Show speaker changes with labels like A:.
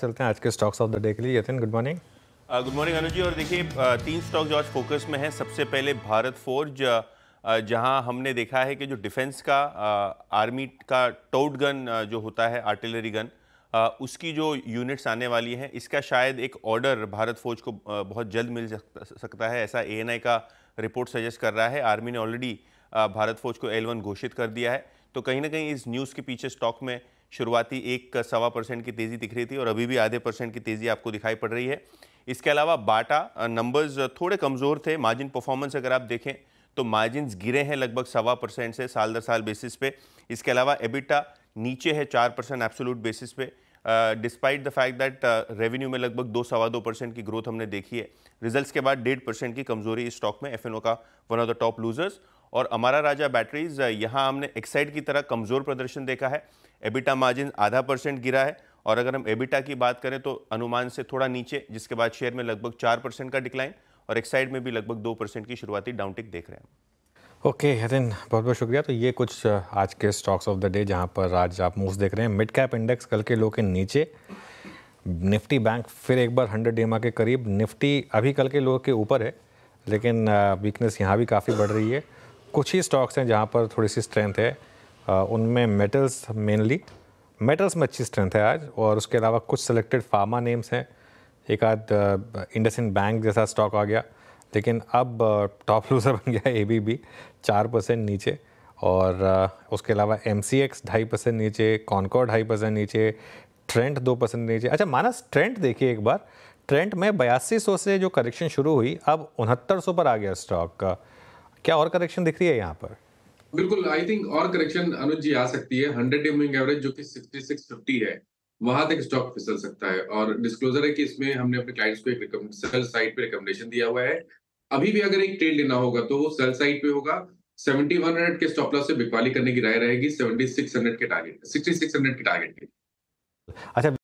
A: चलते हैं आज के स्टॉक्स ऑफ द डे के लिए Yatin good morning
B: good morning Anu ji और देखिए uh, तीन स्टॉक जो आज फोकस में है सबसे पहले भारत फोर्ज uh, uh, जहां हमने देखा है कि जो डिफेंस का आर्मी का टोट गन जो होता है आर्टिलरी गन उसकी जो यूनिट्स आने वाली हैं इसका शायद एक ऑर्डर भारत फौज को बहुत जल्द मिल सकता है ऐसा ए का रिपोर्ट सजेस्ट कर रहा है आर्मी ने ऑलरेडी भारत फौज को एल घोषित कर दिया है तो कहीं ना कहीं इस न्यूज़ के पीछे स्टॉक में शुरुआती एक सवा परसेंट की तेज़ी दिख रही थी और अभी भी आधे परसेंट की तेज़ी आपको दिखाई पड़ रही है इसके अलावा बाटा नंबर्स थोड़े कमज़ोर थे मार्जिन परफॉर्मेंस अगर आप देखें तो मार्जिन गिरे हैं लगभग सवा परसेंट से साल दर साल बेसिस पे इसके अलावा एबिटा नीचे है चार परसेंट एब्सोलूट बेसिस पे despite the fact that revenue में लगभग दो सवा दो परसेंट की ग्रोथ हमने देखी है रिजल्ट्स के बाद डेढ़ परसेंट की कमजोरी इस स्टॉक में एफ का one of the top losers और हमारा राजा बैटरीज यहाँ हमने एक्साइड की तरह कमज़ोर प्रदर्शन देखा है एबिटा मार्जिन आधा परसेंट गिरा है और अगर हम एबिटा की बात करें तो अनुमान से थोड़ा नीचे जिसके बाद शेयर में लगभग चार परसेंट का डिक्लाइन और एक्साइड में भी लगभग दो परसेंट की शुरुआती डाउनटिक देख रहे हैं
A: ओके okay, हरिन बहुत बहुत शुक्रिया तो ये कुछ आज के स्टॉक्स ऑफ द डे जहाँ पर आज आप मूव्स देख रहे हैं मिड कैप इंडेक्स कल के लो के नीचे निफ्टी बैंक फिर एक बार हंड्रेड डेमा के करीब निफ्टी अभी कल के लो के ऊपर है लेकिन वीकनेस यहाँ भी काफ़ी बढ़ रही है कुछ ही स्टॉक्स हैं जहाँ पर थोड़ी सी स्ट्रेंथ है उनमें मेटल्स मेनली मेटल्स में अच्छी स्ट्रेंथ है आज और उसके अलावा कुछ सेलेक्टेड फार्मा नेम्स हैं एक आध इंडसिन बैंक जैसा स्टॉक आ गया लेकिन अब टॉप लूजर बन गया ए बी बी चार परसेंट नीचे और उसके अलावा एम सी एक्स ढाई परसेंट नीचे कॉनकॉर ढाई परसेंट नीचे ट्रेंट दो परसेंट नीचे अच्छा मानस ट्रेंट देखिए एक बार ट्रेंट में बयासी सौ से जो करेक्शन शुरू हुई अब उनहत्तर सौ पर आ गया स्टॉक का क्या और करेक्शन दिख रही है यहाँ पर
C: बिल्कुल आई थिंक और करेक्शन अनुज जी आ सकती है हंड्रेड डे मूविंग एवरेज जो कि सिक्सटी सिक्स फिफ्टी है वहां तक स्टॉक फिसल सकता है और डिस्क्लोजर है कि इसमें हमने अपने क्लाइंट्स को एक सेल साइड पे रिकमेंडेशन दिया हुआ है अभी भी अगर एक ट्रेड लेना होगा तो वो सेल साइड पे होगा सेवेंटी वन हंड्रेड के स्टॉप लॉस से बिकवाली करने की राय रहेगी सेवेंटी सिक्स हंड्रेड के टारगेट सिक्सटी सिक्स हंड्रेड के टारगेट के अच्छा